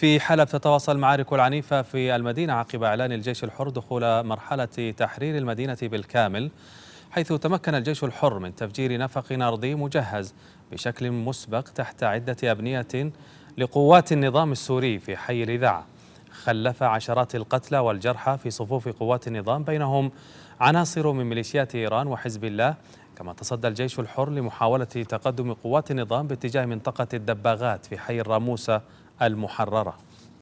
في حلب تتواصل المعارك العنيفة في المدينة عقب إعلان الجيش الحر دخول مرحلة تحرير المدينة بالكامل حيث تمكن الجيش الحر من تفجير نفق أرضي مجهز بشكل مسبق تحت عدة أبنية لقوات النظام السوري في حي الإذاعة خلف عشرات القتلى والجرحى في صفوف قوات النظام بينهم عناصر من ميليشيات إيران وحزب الله كما تصدى الجيش الحر لمحاولة تقدم قوات النظام باتجاه منطقة الدباغات في حي الراموسة المحررة